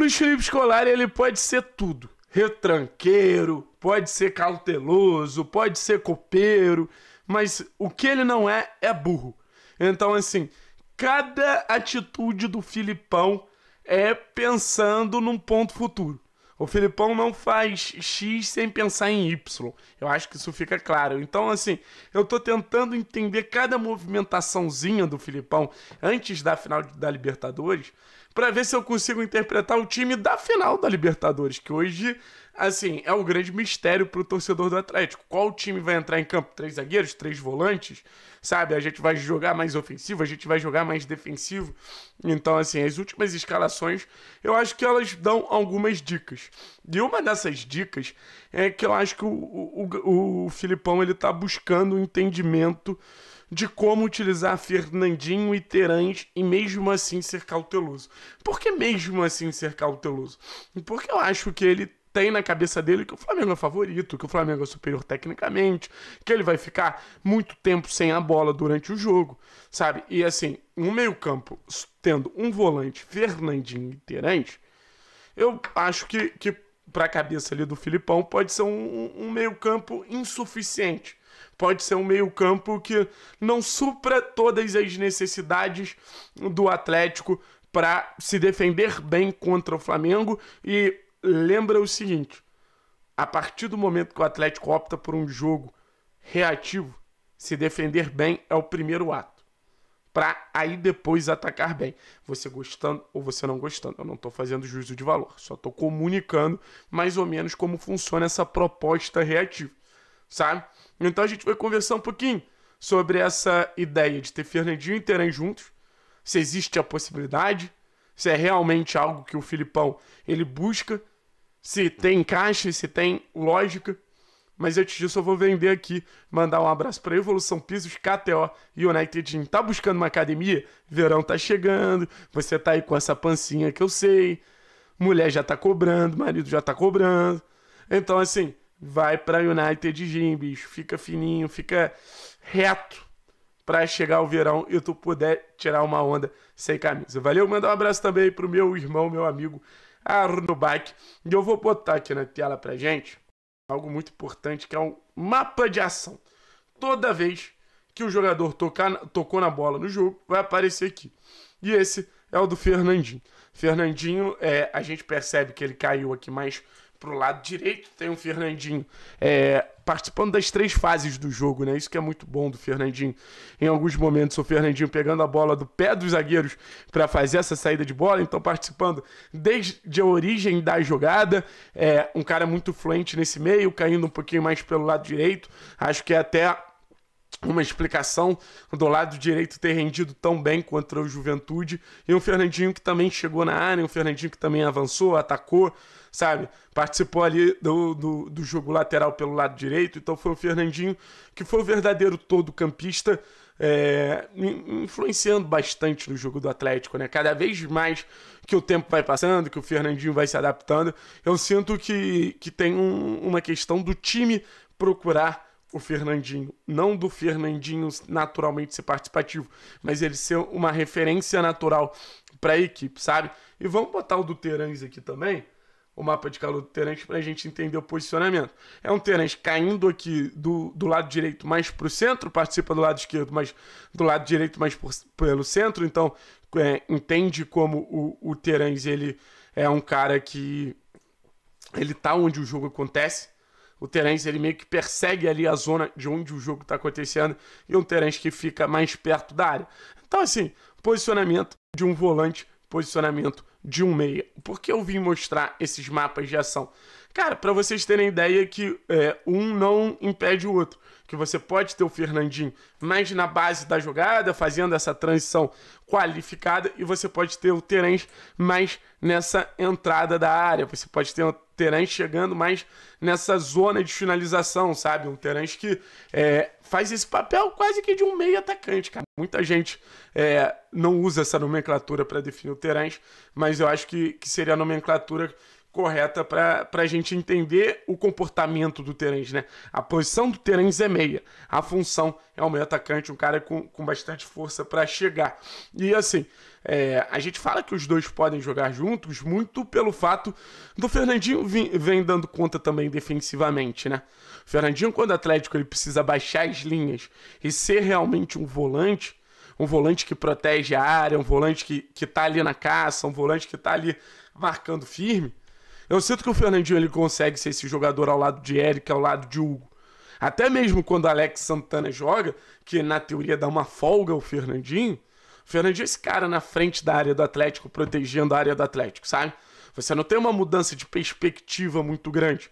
Luiz Felipe Scolari, ele pode ser tudo. Retranqueiro, pode ser cauteloso, pode ser copeiro, mas o que ele não é, é burro. Então, assim, cada atitude do Filipão é pensando num ponto futuro. O Filipão não faz X sem pensar em Y. Eu acho que isso fica claro. Então, assim, eu tô tentando entender cada movimentaçãozinha do Filipão antes da final da Libertadores para ver se eu consigo interpretar o time da final da Libertadores, que hoje, assim, é o um grande mistério pro torcedor do Atlético. Qual time vai entrar em campo? Três zagueiros, três volantes, sabe? A gente vai jogar mais ofensivo, a gente vai jogar mais defensivo. Então, assim, as últimas escalações, eu acho que elas dão algumas dicas. E uma dessas dicas é que eu acho que o, o, o, o Filipão ele tá buscando um entendimento de como utilizar Fernandinho e Terence e mesmo assim ser cauteloso. Por que mesmo assim ser cauteloso? Porque eu acho que ele tem na cabeça dele que o Flamengo é favorito, que o Flamengo é superior tecnicamente, que ele vai ficar muito tempo sem a bola durante o jogo, sabe? E assim, no meio-campo, tendo um volante, Fernandinho e Terence eu acho que, que para a cabeça ali do Filipão pode ser um, um meio-campo insuficiente pode ser um meio-campo que não supra todas as necessidades do Atlético para se defender bem contra o Flamengo. E lembra o seguinte: a partir do momento que o Atlético opta por um jogo reativo, se defender bem é o primeiro ato. Para aí depois atacar bem. Você gostando ou você não gostando. Eu não estou fazendo juízo de valor. Só estou comunicando mais ou menos como funciona essa proposta reativa sabe? Então a gente vai conversar um pouquinho sobre essa ideia de ter Fernandinho e Terem juntos, se existe a possibilidade, se é realmente algo que o Filipão ele busca, se tem encaixe, se tem lógica. Mas antes disso, eu vou vender aqui, mandar um abraço para Evolução Pisos, KTO e United Gym. Tá buscando uma academia? Verão tá chegando, você tá aí com essa pancinha que eu sei, mulher já tá cobrando, marido já tá cobrando. Então, assim, vai para United Gym, bicho. Fica fininho, fica reto para chegar o verão e tu puder tirar uma onda sem camisa. Valeu, mandar um abraço também pro meu irmão, meu amigo Arno Bike. E eu vou botar aqui na tela pra gente algo muito importante que é um mapa de ação. Toda vez que o jogador tocar, tocou na bola no jogo, vai aparecer aqui. E esse é o do Fernandinho. Fernandinho, é, a gente percebe que ele caiu aqui mais pro lado direito, tem o Fernandinho é, participando das três fases do jogo, né? Isso que é muito bom do Fernandinho. Em alguns momentos, o Fernandinho pegando a bola do pé dos zagueiros para fazer essa saída de bola, então participando desde a origem da jogada. É, um cara muito fluente nesse meio, caindo um pouquinho mais pelo lado direito. Acho que é até uma explicação do lado direito ter rendido tão bem contra o Juventude e um Fernandinho que também chegou na área, um Fernandinho que também avançou, atacou, sabe? Participou ali do, do, do jogo lateral pelo lado direito, então foi um Fernandinho que foi o verdadeiro todo-campista, é, influenciando bastante no jogo do Atlético, né? Cada vez mais que o tempo vai passando, que o Fernandinho vai se adaptando, eu sinto que, que tem um, uma questão do time procurar o Fernandinho, não do Fernandinho naturalmente ser participativo, mas ele ser uma referência natural para a equipe, sabe? E vamos botar o do Terãs aqui também, o mapa de calor do Terãs, para a gente entender o posicionamento. É um Terãs caindo aqui do, do lado direito mais para o centro, participa do lado esquerdo, mas do lado direito mais por, pelo centro, então é, entende como o, o Terãs ele é um cara que ele tá onde o jogo acontece, o Terence ele meio que persegue ali a zona de onde o jogo está acontecendo e um Terence que fica mais perto da área. Então, assim, posicionamento de um volante, posicionamento de um meia. Por que eu vim mostrar esses mapas de ação? Cara, para vocês terem ideia que é, um não impede o outro. Que você pode ter o Fernandinho mais na base da jogada, fazendo essa transição qualificada, e você pode ter o Terence mais nessa entrada da área. Você pode ter Terãs chegando mais nessa zona de finalização, sabe? Um Terãs que é, faz esse papel quase que de um meio atacante, cara. Muita gente é, não usa essa nomenclatura para definir o Terãs, mas eu acho que, que seria a nomenclatura correta para a gente entender o comportamento do Terence, né? A posição do Terence é meia, a função é o meio atacante, um cara com, com bastante força para chegar. E assim, é, a gente fala que os dois podem jogar juntos muito pelo fato do Fernandinho vim, vem dando conta também defensivamente, né? O Fernandinho, quando Atlético ele precisa baixar as linhas e ser realmente um volante, um volante que protege a área, um volante que, que tá ali na caça, um volante que tá ali marcando firme, eu sinto que o Fernandinho ele consegue ser esse jogador ao lado de Eric, ao lado de Hugo. Até mesmo quando Alex Santana joga, que na teoria dá uma folga ao Fernandinho, o Fernandinho é esse cara na frente da área do Atlético, protegendo a área do Atlético, sabe? Você não tem uma mudança de perspectiva muito grande.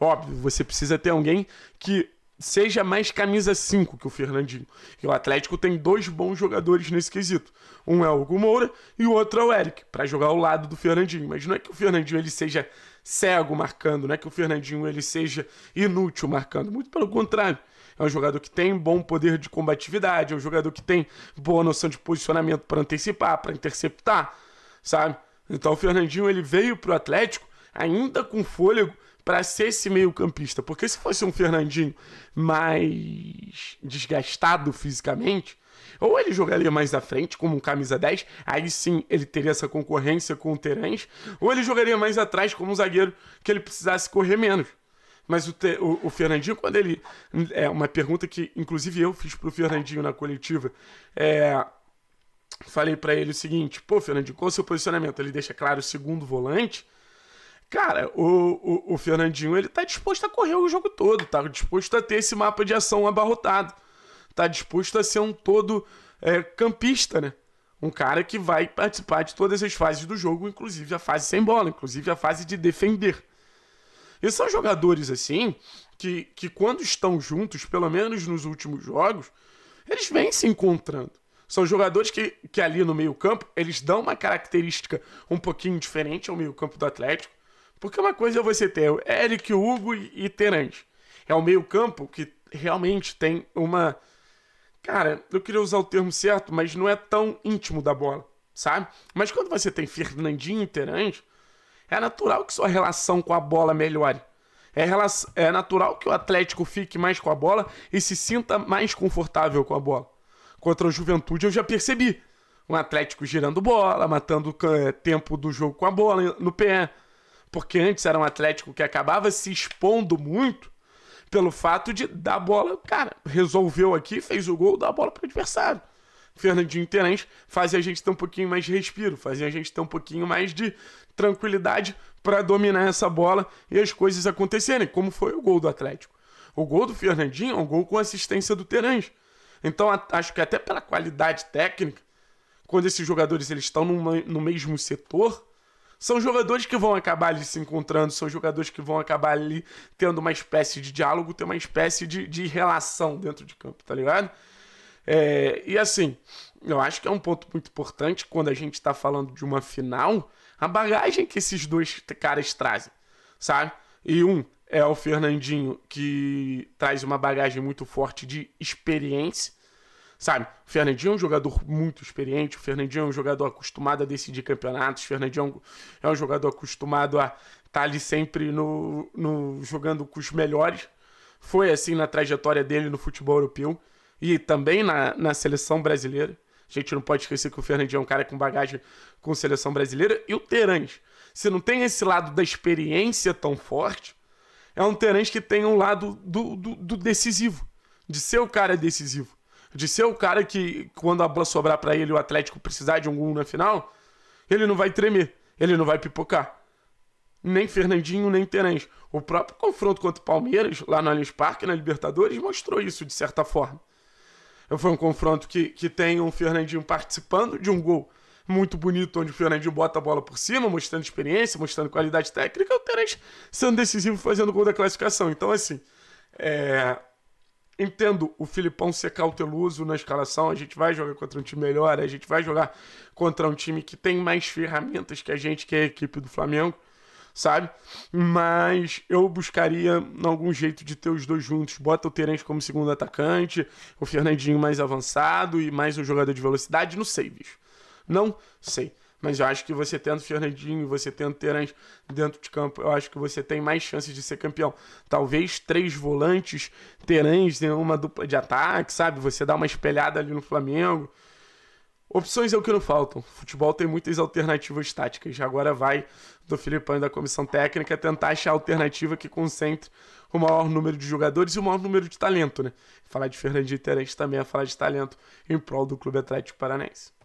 Óbvio, você precisa ter alguém que seja mais camisa 5 que o Fernandinho. E o Atlético tem dois bons jogadores nesse quesito. Um é o Hugo Moura e o outro é o Eric, para jogar ao lado do Fernandinho. Mas não é que o Fernandinho ele seja cego marcando, não é que o Fernandinho ele seja inútil marcando. Muito pelo contrário. É um jogador que tem bom poder de combatividade, é um jogador que tem boa noção de posicionamento para antecipar, para interceptar, sabe? Então o Fernandinho ele veio pro Atlético ainda com fôlego para ser esse meio-campista. Porque se fosse um Fernandinho mais desgastado fisicamente, ou ele jogaria mais à frente, como um camisa 10, aí sim ele teria essa concorrência com o Terence, ou ele jogaria mais atrás, como um zagueiro que ele precisasse correr menos. Mas o, te, o, o, Fernandinho, quando ele. É uma pergunta que, inclusive, eu fiz pro Fernandinho na coletiva. É, falei para ele o seguinte: pô, Fernandinho, qual é o seu posicionamento? Ele deixa claro o segundo volante. Cara, o, o, o, Fernandinho ele tá disposto a correr o jogo todo, tá disposto a ter esse mapa de ação abarrotado, tá disposto a ser um todo é, campista, né? Um cara que vai participar de todas as fases do jogo, inclusive a fase sem bola, inclusive a fase de defender. E são jogadores assim que, que quando estão juntos, pelo menos nos últimos jogos, eles vêm se encontrando. São jogadores que, que ali no meio-campo eles dão uma característica um pouquinho diferente ao meio-campo do Atlético porque uma coisa é você ter o Eric, o Hugo e Terence É o meio-campo que realmente tem uma. Cara, eu queria usar o termo certo, mas não é tão íntimo da bola, sabe? Mas quando você tem Fernandinho e Terante, é natural que sua relação com a bola melhore. É, relação... é natural que o Atlético fique mais com a bola e se sinta mais confortável com a bola. Contra a Juventude eu já percebi um Atlético girando bola, matando o é, tempo do jogo com a bola no pé, porque antes era um Atlético que acabava se expondo muito pelo fato de dar bola, cara, resolveu aqui, fez o gol, dá a bola para o adversário. Fernandinho Terence fazia a gente ter um pouquinho mais de respiro, fazia a gente ter um pouquinho mais de tranquilidade para dominar essa bola e as coisas acontecerem, como foi o gol do Atlético. O gol do Fernandinho é um gol com assistência do Terence. Então, acho que até pela qualidade técnica, quando esses jogadores eles estão no mesmo setor, são jogadores que vão acabar ali se encontrando, são jogadores que vão acabar ali tendo uma espécie de diálogo, ter uma espécie de, de relação dentro de campo, tá ligado? É, e assim, eu acho que é um ponto muito importante quando a gente está falando de uma final, a bagagem que esses dois caras trazem, sabe? E um é o Fernandinho, que traz uma bagagem muito forte de experiência, sabe? O Fernandinho é um jogador muito experiente, o Fernandinho é um jogador acostumado a decidir campeonatos, o Fernandinho é um é jogador acostumado a estar tá ali sempre no, no, jogando com os melhores. Foi assim na trajetória dele no futebol europeu e também na, na seleção brasileira. A gente não pode esquecer que o Fernandinho é um cara com bagagem com seleção brasileira. E o Terãs, se não tem esse lado da experiência tão forte, é um Terãs que tem um lado do, do, do decisivo, de ser o cara decisivo de ser o cara que, quando a bola sobrar para ele, o Atlético precisar de um gol na final, ele não vai tremer, ele não vai pipocar. Nem Fernandinho, nem Terence. O próprio confronto contra o Palmeiras, lá no Allianz Parque, na Libertadores, mostrou isso de certa forma. Foi um confronto que, que tem um Fernandinho participando de um gol muito bonito, onde o Fernandinho bota a bola por cima, mostrando experiência, mostrando qualidade técnica, o Terence sendo decisivo fazendo gol da classificação. Então, assim, é entendo o Filipão ser cauteloso na escalação. A gente vai jogar contra um time melhor, a gente vai jogar contra um time que tem mais ferramentas que a gente, que é a equipe do Flamengo, sabe? Mas eu buscaria algum jeito de ter os dois juntos. Bota o Terence como segundo atacante, o Fernandinho mais avançado e mais um jogador de velocidade. Não sei, bicho. Não sei mas eu acho que você tendo Fernandinho, você tendo Terãs dentro de campo, eu acho que você tem mais chances de ser campeão. Talvez três volantes, Terãs, né, uma dupla de ataque, sabe? Você dá uma espelhada ali no Flamengo. Opções é o que não faltam. Futebol tem muitas alternativas táticas. Agora vai do Filipão e da comissão técnica tentar achar a alternativa que concentre o maior número de jogadores e o maior número de talento, né? Falar de Fernandinho Terente também é falar de talento em prol do Clube Atlético Paranense.